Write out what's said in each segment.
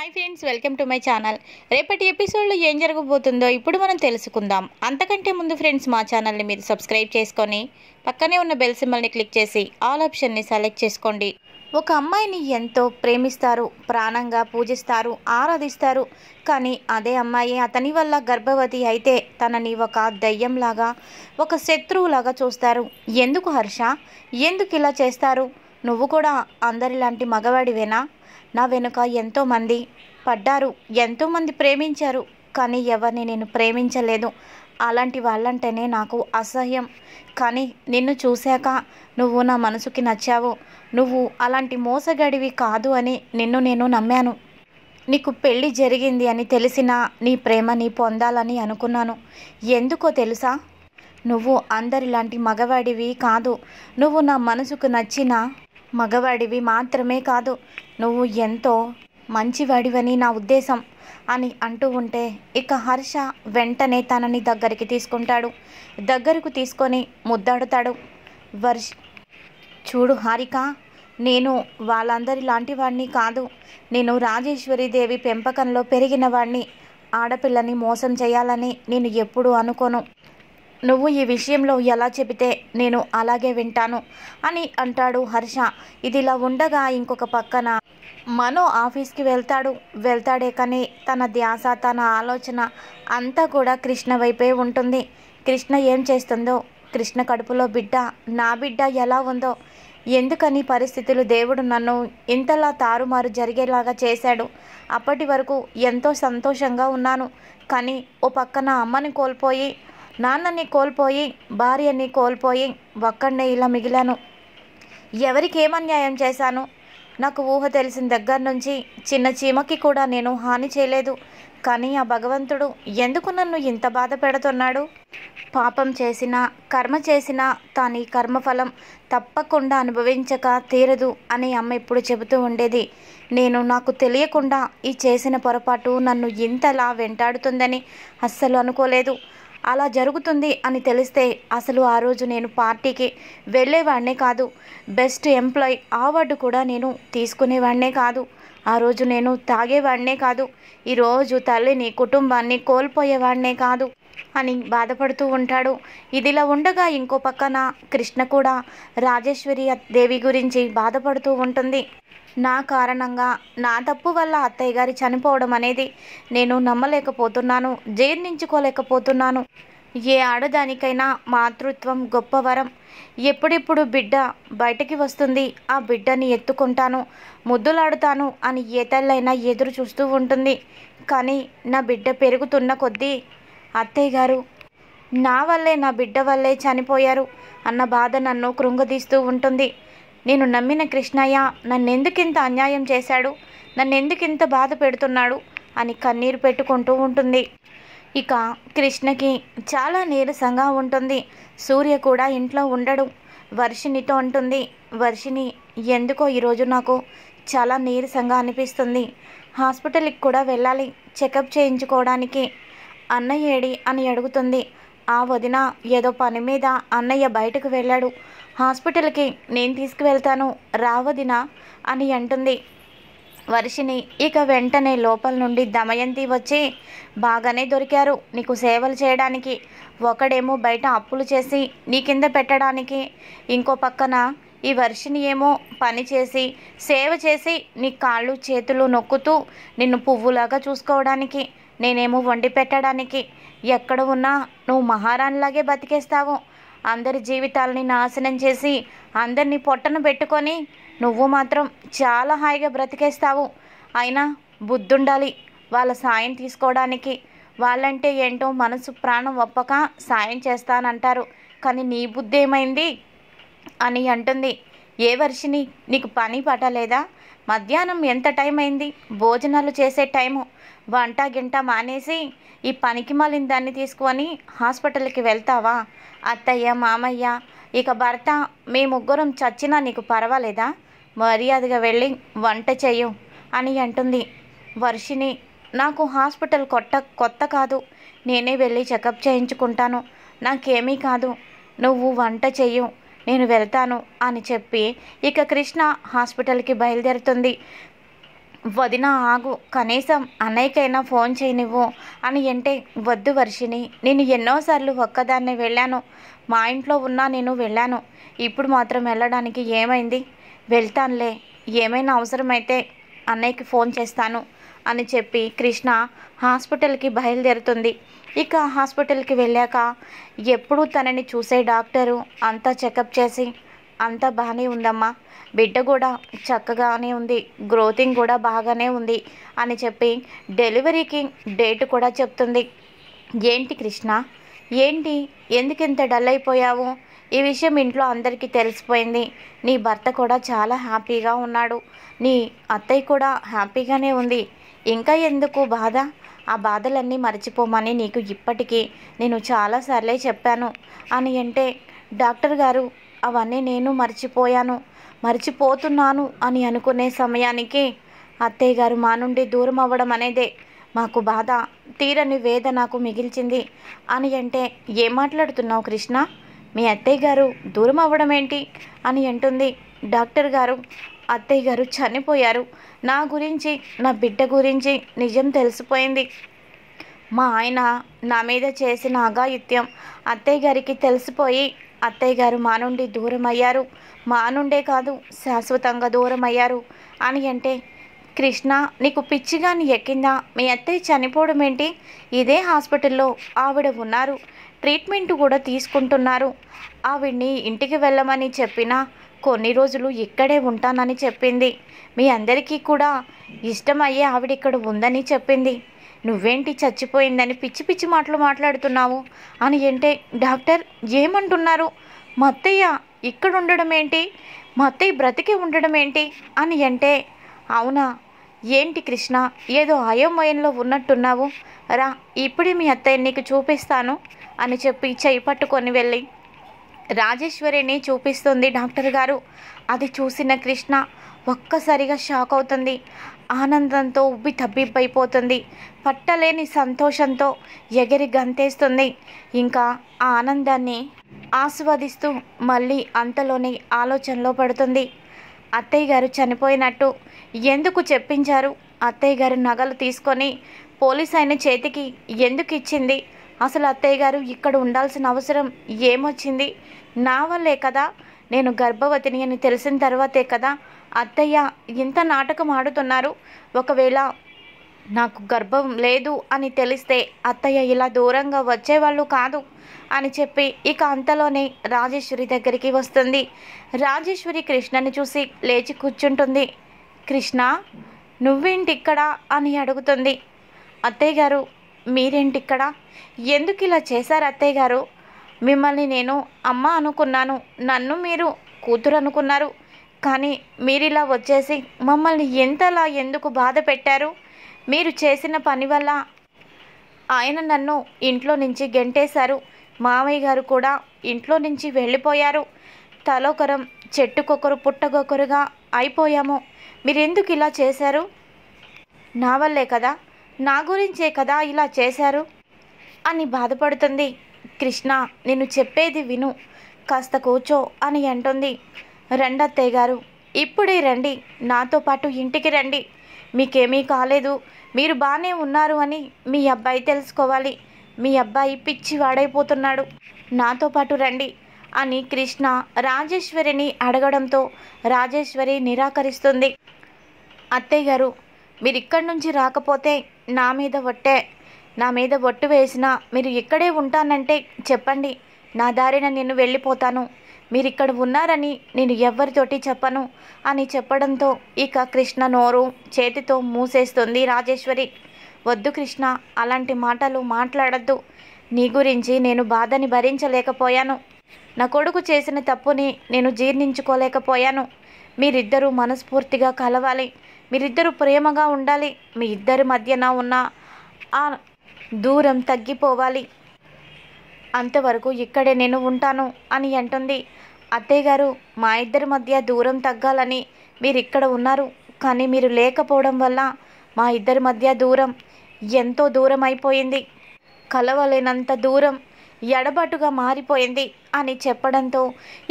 hi friends welcome to my channel రేపటి ఎపిసోడ్లో ఏం జరగబోతుందో ఇప్పుడు మనం తెలుసుకుందాం అంతకంటే ముందు ఫ్రెండ్స్ మా ఛానల్ని మీరు సబ్స్క్రైబ్ చేసుకొని పక్కనే ఉన్న బెల్ సింబల్ని క్లిక్ చేసి ఆల్ ఆప్షన్ని సెలెక్ట్ చేసుకోండి ఒక అమ్మాయిని ఎంతో ప్రేమిస్తారు ప్రాణంగా పూజిస్తారు ఆరాధిస్తారు కానీ అదే అమ్మాయి అతని వల్ల గర్భవతి అయితే తనని ఒక దయ్యంలాగా ఒక శత్రువులాగా చూస్తారు ఎందుకు హర్ష ఎందుకు ఇలా చేస్తారు నువ్వు కూడా అందరిలాంటి మగవాడివేనా నా వెనుక ఎంతోమంది పడ్డారు ఎంతోమంది ప్రేమించారు కానీ ఎవరిని నేను ప్రేమించలేదు అలాంటి వాళ్ళంటేనే నాకు అసహ్యం కానీ నిన్ను చూశాక నువ్వు నా మనసుకి నచ్చావు నువ్వు అలాంటి మోసగడివి కాదు అని నిన్ను నేను నమ్మాను నీకు పెళ్ళి జరిగింది అని తెలిసినా నీ ప్రేమని పొందాలని అనుకున్నాను ఎందుకో తెలుసా నువ్వు అందరిలాంటి మగవాడివి కాదు నువ్వు నా మనసుకు నచ్చిన మగవాడివి మాత్రమే కాదు నువ్వు ఎంతో మంచివాడివని నా ఉద్దేశం అని అంటూ ఉంటే ఇక హర్ష వెంటనే తనని దగ్గరికి తీసుకుంటాడు దగ్గరకు తీసుకొని ముద్దాడుతాడు వర్ష్ చూడు హారిక నేను వాళ్ళందరి లాంటి వాడిని కాదు నేను రాజేశ్వరీదేవి పెంపకంలో పెరిగిన వాడిని ఆడపిల్లని మోసం చేయాలని నేను ఎప్పుడూ అనుకోను నువ్వు ఈ విషయంలో ఎలా చెబితే నేను అలాగే వింటాను అని అంటాడు హర్ష ఇదిలా ఉండగా ఇంకొక పక్కన మనో ఆఫీస్కి వెళ్తాడు వెళ్తాడే కానీ తన ధ్యాస తన ఆలోచన అంతా కూడా కృష్ణ వైపే ఉంటుంది కృష్ణ ఏం చేస్తుందో కృష్ణ కడుపులో బిడ్డ నా బిడ్డ ఎలా ఉందో ఎందుకని పరిస్థితులు దేవుడు నన్ను ఇంతలా తారుమారు జరిగేలాగా చేశాడు అప్పటి వరకు ఎంతో సంతోషంగా ఉన్నాను కానీ ఓ పక్కన అమ్మని కోల్పోయి నాన్నని కోల్పోయి భార్యని కోల్పోయి ఒక్కడనే ఇలా మిగిలాను ఎవరికి ఏమన్యాయం చేశాను నాకు ఊహ తెలిసిన దగ్గర నుంచి చిన్న చీమకి కూడా నేను హాని చేయలేదు కానీ ఆ భగవంతుడు ఎందుకు నన్ను ఇంత బాధ పెడుతున్నాడు పాపం చేసినా కర్మ చేసినా తాను కర్మఫలం తప్పకుండా అనుభవించక తీరదు అని అమ్మ ఎప్పుడు చెబుతూ ఉండేది నేను నాకు తెలియకుండా ఈ చేసిన పొరపాటు నన్ను ఇంతలా వెంటాడుతుందని అస్సలు అనుకోలేదు అలా జరుగుతుంది అని తెలిస్తే అసలు ఆ రోజు నేను పార్టీకి వెళ్ళేవాడినే కాదు బెస్ట్ ఎంప్లాయ్ అవార్డు కూడా నేను తీసుకునేవాడినే కాదు ఆ రోజు నేను తాగేవాడినే కాదు ఈరోజు తల్లిని కుటుంబాన్ని కోల్పోయేవాడినే కాదు అని బాధపడుతూ ఉంటాడు ఇదిలా ఉండగా ఇంకో పక్కన కృష్ణ కూడా రాజేశ్వరి దేవి గురించి బాధపడుతూ ఉంటుంది నా కారణంగా నా తప్పు వల్ల అత్తయ్య గారి చనిపోవడం అనేది నేను నమ్మలేకపోతున్నాను జీర్ణించుకోలేకపోతున్నాను ఏ ఆడదానికైనా మాతృత్వం గొప్ప వరం ఎప్పుడెప్పుడు బిడ్డ బయటకి వస్తుంది ఆ బిడ్డని ఎత్తుకుంటాను ముద్దులాడుతాను అని ఏ తల్లైనా ఎదురు చూస్తూ ఉంటుంది కానీ నా బిడ్డ పెరుగుతున్న కొద్దీ అత్తయ్య గారు నా వల్లే నా బిడ్డ వల్లే చనిపోయారు అన్న బాధ నన్ను కృంగదీస్తూ ఉంటుంది నేను నమ్మిన కృష్ణయ్య నన్నెందుకింత అన్యాయం చేశాడు నన్నెందుకింత బాధ పెడుతున్నాడు అని కన్నీరు పెట్టుకుంటూ ఉంటుంది ఇక కృష్ణకి చాలా నీరసంగా ఉంటుంది సూర్య కూడా ఇంట్లో ఉండడు వర్షినితో ఉంటుంది వర్షిని ఎందుకో ఈరోజు నాకు చాలా నీరసంగా అనిపిస్తుంది హాస్పిటల్కి కూడా వెళ్ళాలి చెకప్ చేయించుకోవడానికి ఏడి అని అడుగుతుంది ఆ వదిన ఏదో పని మీద అన్నయ్య బయటకు వెళ్ళాడు హాస్పిటల్కి నేను తీసుకువెళ్తాను రా అని అంటుంది వర్షిని ఇక వెంటనే లోపల నుండి దమయంతి వచ్చి బాగానే దొరికారు నీకు సేవలు చేయడానికి ఒకడేమో బయట అప్పులు చేసి నీ కింద పెట్టడానికి ఇంకో పక్కన ఈ వర్షిని ఏమో పని చేసి సేవ చేసి నీ కాళ్ళు చేతులు నొక్కుతూ నిన్ను పువ్వులాగా చూసుకోవడానికి నేనేమో వండి పెట్టడానికి ఎక్కడ ఉన్నా నువ్వు మహారాణిలాగే బతికేస్తావు అందరి జీవితాలని నాశనం చేసి అందరినీ పొట్టను పెట్టుకొని నువ్వు మాత్రం చాలా హాయిగా బ్రతికేస్తావు అయినా బుద్ధుండాలి వాళ్ళ సాయం తీసుకోవడానికి వాళ్ళంటే ఏంటో మనసు ప్రాణం ఒప్పక సాయం చేస్తానంటారు కానీ నీ బుద్ధి ఏమైంది అని అంటుంది ఏ వర్షిని నీకు పని పట్టలేదా మధ్యాహ్నం ఎంత టైం అయింది భోజనాలు చేసే టైము వంట గింట మానేసి ఈ పనికి మాలిన దాన్ని తీసుకొని హాస్పిటల్కి వెళ్తావా అత్తయ్య మామయ్య ఇక భర్త మీ ముగ్గురం చచ్చినా నీకు పర్వాలేదా మర్యాదగా వెళ్ళి వంట చేయు అని అంటుంది వర్షిని నాకు హాస్పిటల్ కొట్ట కొత్త కాదు నేనే వెళ్ళి చెకప్ చేయించుకుంటాను నాకేమీ కాదు నువ్వు వంట చెయ్యు నేను వెళ్తాను అని చెప్పి ఇక కృష్ణ హాస్పిటల్కి బయలుదేరుతుంది వదిన ఆగు కనీసం అన్నయ్యకైనా ఫోన్ చేయనివ్వు అని అంటే వద్దు వర్షిని నేను ఎన్నోసార్లు ఒక్కదాన్నే వెళ్ళాను మా ఇంట్లో ఉన్నా నేను వెళ్ళాను ఇప్పుడు మాత్రం వెళ్ళడానికి ఏమైంది వెళ్తానులే ఏమైనా అవసరమైతే అన్నయ్యకి ఫోన్ చేస్తాను అని చెప్పి కృష్ణ హాస్పిటల్కి బయలుదేరుతుంది ఇక హాస్పిటల్కి వెళ్ళాక ఎప్పుడూ తనని చూసే డాక్టరు అంతా చెకప్ చేసి అంతా బాగానే ఉందమ్మా బిడ్డ కూడా చక్కగానే ఉంది గ్రోతింగ్ కూడా బాగానే ఉంది అని చెప్పి డెలివరీకి డేట్ కూడా చెప్తుంది ఏంటి కృష్ణ ఏంటి ఎందుకు ఇంత డల్ అయిపోయావు ఈ విషయం ఇంట్లో అందరికీ తెలిసిపోయింది నీ భర్త కూడా చాలా హ్యాపీగా ఉన్నాడు నీ అత్తయ్య కూడా హ్యాపీగానే ఉంది ఇంకా ఎందుకు బాధ ఆ బాధలన్నీ మర్చిపోమని నీకు ఇప్పటికీ నేను చాలాసార్లే చెప్పాను అని అంటే డాక్టర్ గారు అవన్నీ నేను మర్చిపోయాను మర్చిపోతున్నాను అని అనుకునే సమయానికి అత్తయ్య గారు మా నుండి దూరం అవ్వడం అనేదే మాకు బాధ తీరని వేద నాకు మిగిల్చింది అని అంటే ఏం మాట్లాడుతున్నావు కృష్ణ మీ అత్తయ్య గారు దూరం అవ్వడం ఏంటి అని అంటుంది డాక్టర్ గారు అత్తయ్య గారు చనిపోయారు నా గురించి నా బిడ్డ గురించి నిజం తెలిసిపోయింది మా ఆయన నా మీద చేసిన అఘాయిత్యం అత్తయ్య గారికి తెలిసిపోయి అత్తయ్య గారు మా నుండి దూరం అయ్యారు మా నుండే కాదు శాశ్వతంగా దూరం అయ్యారు అని అంటే కృష్ణ నీకు పిచ్చిగాని ఎక్కిందా మీ అత్తయ్య చనిపోవడం ఏంటి ఇదే హాస్పిటల్లో ఆవిడ ఉన్నారు ట్రీట్మెంట్ కూడా తీసుకుంటున్నారు ఆవిడ్ని ఇంటికి వెళ్ళమని చెప్పినా కొన్ని రోజులు ఇక్కడే ఉంటానని చెప్పింది మీ అందరికీ కూడా ఇష్టమయ్యే ఆవిడ ఇక్కడ ఉందని చెప్పింది నువ్వేంటి చచ్చిపోయిందని పిచ్చి పిచ్చి మాటలు మాట్లాడుతున్నావు అని అంటే డాక్టర్ ఏమంటున్నారు మా అత్తయ్య ఇక్కడ ఉండడం ఏంటి మా అత్తయ్య బ్రతికి ఉండడం ఏంటి అని అంటే అవునా ఏంటి కృష్ణ ఏదో అయోమయంలో ఉన్నట్టున్నావు రా ఇప్పుడే మీ అత్తయ్య నీకు చూపిస్తాను అని చెప్పి చేయి పట్టుకొని వెళ్ళి రాజేశ్వరిని చూపిస్తుంది డాక్టర్ గారు అది చూసిన కృష్ణ ఒక్కసారిగా షాక్ అవుతుంది ఆనందంతో ఉబ్బి తబ్బిబ్బైపోతుంది పట్టలేని సంతోషంతో ఎగిరి గంతేస్తుంది ఇంకా ఆ ఆనందాన్ని ఆస్వాదిస్తూ మళ్ళీ అంతలోనే ఆలోచనలో పడుతుంది అత్తయ్య గారు చనిపోయినట్టు ఎందుకు చెప్పించారు అత్తయ్య గారు నగలు తీసుకొని పోలీస్ ఆయన చేతికి ఎందుకు ఇచ్చింది అసలు అత్తయ్య గారు ఇక్కడ ఉండాల్సిన అవసరం ఏమొచ్చింది నా వల్లే కదా నేను గర్భవతిని అని తెలిసిన తర్వాతే కదా అత్తయ్య ఎంత నాటకం ఆడుతున్నారు ఒకవేళ నాకు గర్భం లేదు అని తెలిస్తే అత్తయ్య ఇలా దూరంగా వచ్చేవాళ్ళు కాదు అని చెప్పి ఇక అంతలోనే రాజేశ్వరి దగ్గరికి వస్తుంది రాజేశ్వరి కృష్ణని చూసి లేచి కూర్చుంటుంది కృష్ణ నువ్వేంటిక్కడ అని అడుగుతుంది అత్తయ్య గారు మీరేంటిక్కడ ఎందుకు ఇలా చేశారు అత్తయ్య గారు మిమ్మల్ని నేను అమ్మ అనుకున్నాను నన్ను మీరు కూతురు అనుకున్నారు కానీ మీరిలా వచ్చేసి మమ్మల్ని ఎంతలా ఎందుకు బాధ పెట్టారు మీరు చేసిన పని వల్ల ఆయన నన్ను ఇంట్లో నుంచి గెంటేశారు మామయ్య గారు కూడా ఇంట్లో నుంచి వెళ్ళిపోయారు తలోకరం చెట్టుకొకరు పుట్టగొకరుగా అయిపోయాము మీరెందుకు ఇలా చేశారు నా వల్లే కదా నా గురించే కదా ఇలా చేశారు అని బాధపడుతుంది కృష్ణ నేను చెప్పేది విను కాస్త కూర్చో అని అంటుంది రండత్తయ్య గారు ఇప్పుడే రండి నాతో పాటు ఇంటికి రండి మీకేమీ కాలేదు మీరు బాగానే ఉన్నారు అని మీ అబ్బాయి తెలుసుకోవాలి మీ అబ్బాయి పిచ్చి వాడైపోతున్నాడు నాతో పాటు రండి అని కృష్ణ రాజేశ్వరిని అడగడంతో రాజేశ్వరి నిరాకరిస్తుంది అత్తయ్య గారు మీరు ఇక్కడి నుంచి రాకపోతే నా మీద ఒట్టే నా మీద ఒట్టు వేసినా మీరు ఇక్కడే ఉంటానంటే చెప్పండి నా దారిన నేను వెళ్ళిపోతాను మీరు ఇక్కడ ఉన్నారని నేను ఎవరితోటి చెప్పను అని చెప్పడంతో ఇక కృష్ణ నోరు చేతితో మూసేస్తుంది రాజేశ్వరి వద్దు కృష్ణ అలాంటి మాటలు మాట్లాడద్దు నీ గురించి నేను బాధని భరించలేకపోయాను నా కొడుకు చేసిన తప్పుని నేను జీర్ణించుకోలేకపోయాను మీరిద్దరూ మనస్ఫూర్తిగా కలవాలి మీరిద్దరూ ప్రేమగా ఉండాలి మీ ఇద్దరి మధ్యన ఉన్న ఆ దూరం తగ్గిపోవాలి అంతవరకు ఇక్కడే నేను ఉంటాను అని అంటుంది అత్తయ్య గారు మా ఇద్దరి మధ్య దూరం తగ్గాలని మీరు ఇక్కడ ఉన్నారు కానీ మీరు లేకపోవడం వల్ల మా ఇద్దరి మధ్య దూరం ఎంతో దూరం అయిపోయింది కలవలేనంత దూరం ఎడబాటుగా మారిపోయింది అని చెప్పడంతో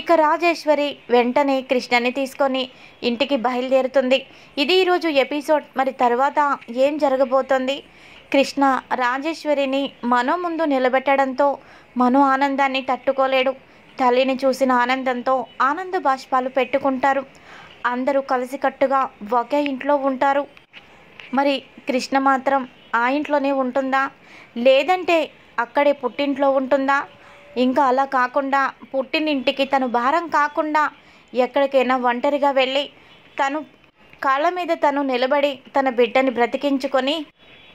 ఇక రాజేశ్వరి వెంటనే కృష్ణని తీసుకొని ఇంటికి బయలుదేరుతుంది ఇది ఈరోజు ఎపిసోడ్ మరి తర్వాత ఏం జరగబోతోంది కృష్ణ రాజేశ్వరిని మనో ముందు నిలబెట్టడంతో మను ఆనందాన్ని తట్టుకోలేడు తల్లిని చూసిన ఆనందంతో ఆనంద బాష్పాలు పెట్టుకుంటారు అందరూ కలిసికట్టుగా ఒకే ఇంట్లో ఉంటారు మరి కృష్ణ మాత్రం ఆ ఇంట్లోనే ఉంటుందా లేదంటే అక్కడే పుట్టింట్లో ఉంటుందా ఇంకా అలా కాకుండా పుట్టినింటికి తను భారం కాకుండా ఎక్కడికైనా ఒంటరిగా వెళ్ళి తను కాళ్ళ మీద తను నిలబడి తన బిడ్డని బ్రతికించుకొని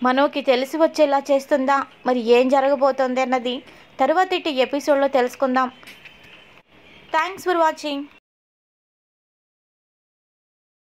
మనోకి తెలిసి వచ్చేలా చేస్తుందా మరి ఏం జరగబోతోంది అన్నది తరువాతి ఎపిసోడ్లో తెలుసుకుందాం థ్యాంక్స్ ఫర్ వాచింగ్